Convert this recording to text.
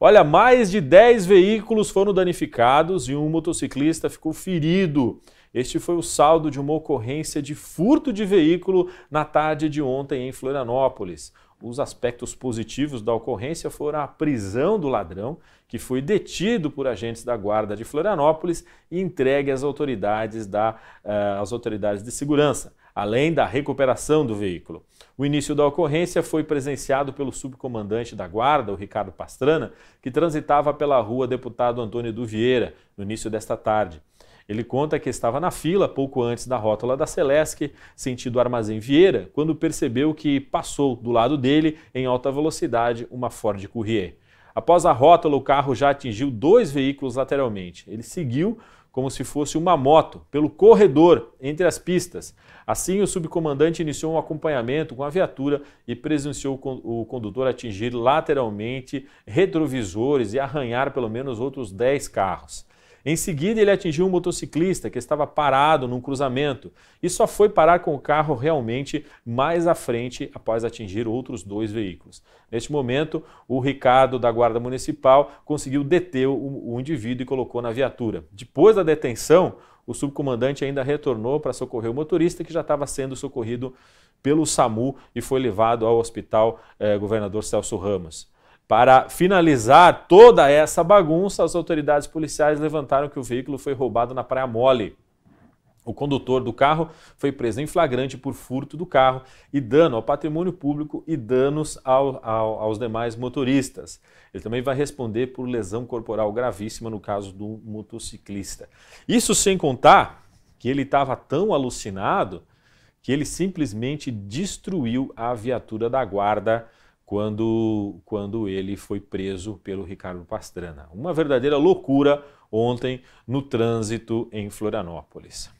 Olha, mais de 10 veículos foram danificados e um motociclista ficou ferido. Este foi o saldo de uma ocorrência de furto de veículo na tarde de ontem em Florianópolis. Os aspectos positivos da ocorrência foram a prisão do ladrão, que foi detido por agentes da Guarda de Florianópolis e entregue às autoridades, da, uh, às autoridades de segurança além da recuperação do veículo. O início da ocorrência foi presenciado pelo subcomandante da Guarda, o Ricardo Pastrana, que transitava pela rua Deputado Antônio do Vieira no início desta tarde. Ele conta que estava na fila pouco antes da rótula da Celesc, sentido Armazém Vieira, quando percebeu que passou do lado dele, em alta velocidade, uma Ford Courier. Após a rótula, o carro já atingiu dois veículos lateralmente. Ele seguiu como se fosse uma moto, pelo corredor entre as pistas. Assim, o subcomandante iniciou um acompanhamento com a viatura e presenciou o condutor atingir lateralmente retrovisores e arranhar pelo menos outros 10 carros. Em seguida, ele atingiu um motociclista que estava parado num cruzamento e só foi parar com o carro realmente mais à frente após atingir outros dois veículos. Neste momento, o Ricardo da Guarda Municipal conseguiu deter o, o indivíduo e colocou na viatura. Depois da detenção, o subcomandante ainda retornou para socorrer o motorista que já estava sendo socorrido pelo SAMU e foi levado ao hospital eh, governador Celso Ramos. Para finalizar toda essa bagunça, as autoridades policiais levantaram que o veículo foi roubado na Praia Mole. O condutor do carro foi preso em flagrante por furto do carro e dano ao patrimônio público e danos ao, ao, aos demais motoristas. Ele também vai responder por lesão corporal gravíssima no caso do motociclista. Isso sem contar que ele estava tão alucinado que ele simplesmente destruiu a viatura da guarda quando, quando ele foi preso pelo Ricardo Pastrana. Uma verdadeira loucura ontem no trânsito em Florianópolis.